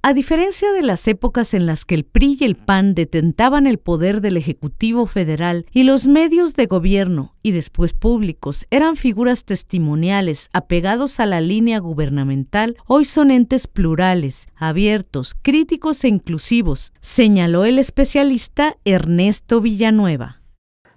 A diferencia de las épocas en las que el PRI y el PAN detentaban el poder del Ejecutivo Federal y los medios de gobierno y después públicos eran figuras testimoniales apegados a la línea gubernamental, hoy son entes plurales, abiertos, críticos e inclusivos, señaló el especialista Ernesto Villanueva.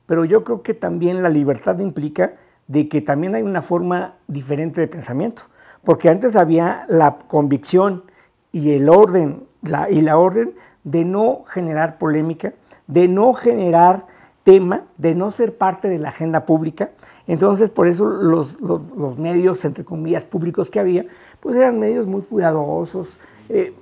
Pero yo creo que también la libertad implica de que también hay una forma diferente de pensamiento, porque antes había la convicción, y el orden, la, y la orden de no generar polémica, de no generar tema, de no ser parte de la agenda pública. Entonces, por eso los, medios, entre comillas, públicos que había, pues eran medios muy cuidadosos, eh,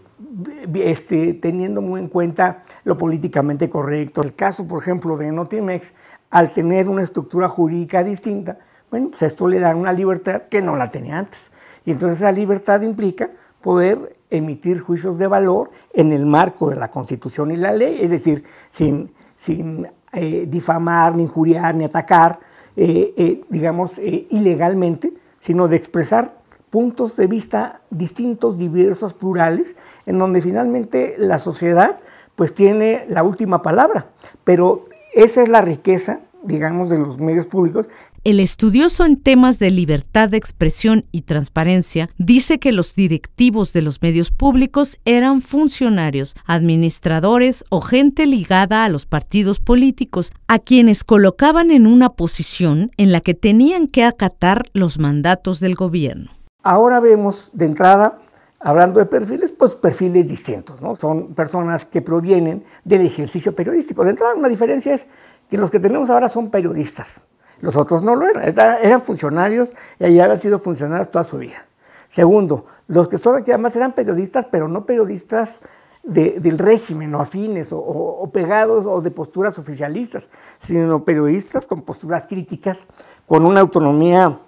este, teniendo muy en cuenta lo políticamente correcto. El caso, por ejemplo, de Notimex, al tener una estructura jurídica distinta, bueno, pues esto le da una libertad que no la tenía antes. Y entonces esa libertad implica poder emitir juicios de valor en el marco de la Constitución y la ley, es decir, sin, sin eh, difamar, ni injuriar, ni atacar, eh, eh, digamos, ilegalmente, sino de expresar puntos de vista distintos, diversos, plurales, en donde finalmente la sociedad pues tiene la última palabra. Pero esa es la riqueza digamos, de los medios públicos. El estudioso en temas de libertad de expresión y transparencia dice que los directivos de los medios públicos eran funcionarios, administradores o gente ligada a los partidos políticos, a quienes colocaban en una posición en la que tenían que acatar los mandatos del gobierno. Ahora vemos de entrada hablando de perfiles, pues perfiles distintos, ¿no? Son personas que provienen del ejercicio periodístico. De entrada, una diferencia es que los que tenemos ahora son periodistas. Los otros no lo eran, eran funcionarios y habían sido funcionarios toda su vida. Segundo, los que son aquí además eran periodistas, pero no periodistas del régimen o afines o, pegados o de posturas oficialistas, sino periodistas con posturas críticas, con una autonomía,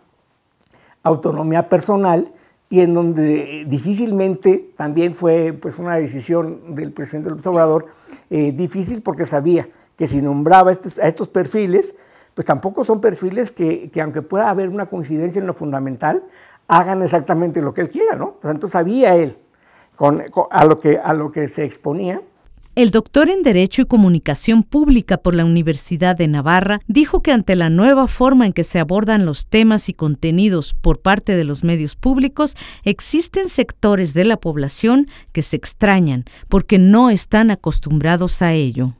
autonomía personal y en donde difícilmente también fue pues, una decisión del presidente López Obrador eh, difícil porque sabía que si nombraba estos, a estos perfiles, pues tampoco son perfiles que, aunque pueda haber una coincidencia en lo fundamental, hagan exactamente lo que él quiera, ¿no? Pues entonces sabía él a, lo que, a lo que se exponía. El doctor en Derecho y Comunicación Pública por la Universidad de Navarra dijo que ante la nueva forma en que se abordan los temas y contenidos por parte de los medios públicos, existen sectores de la población que se extrañan porque no están acostumbrados a ello.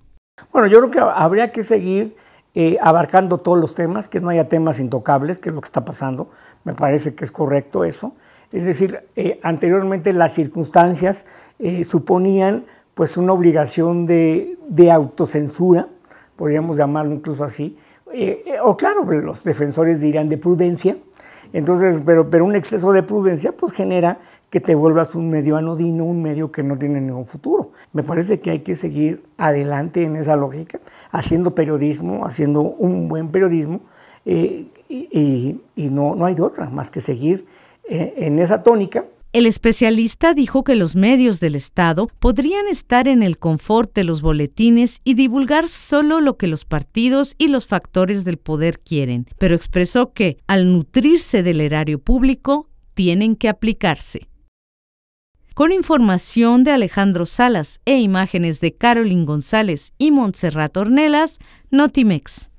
Bueno, yo creo que habría que seguir eh, abarcando todos los temas, que no haya temas intocables, que es lo que está pasando. Me parece que es correcto eso. Es decir, eh, anteriormente las circunstancias eh, suponían pues una obligación de autocensura, podríamos llamarlo incluso así, eh, eh, o claro, los defensores dirán de prudencia, entonces, pero, pero un exceso de prudencia pues genera que te vuelvas un medio anodino, un medio que no tiene ningún futuro. Me parece que hay que seguir adelante en esa lógica, haciendo periodismo, haciendo un buen periodismo, eh, y, no, no hay de otra más que seguir en esa tónica el especialista dijo que los medios del Estado podrían estar en el confort de los boletines y divulgar solo lo que los partidos y los factores del poder quieren, pero expresó que, al nutrirse del erario público, tienen que aplicarse. Con información de Alejandro Salas e imágenes de Carolyn González y Montserrat Ornelas, Notimex.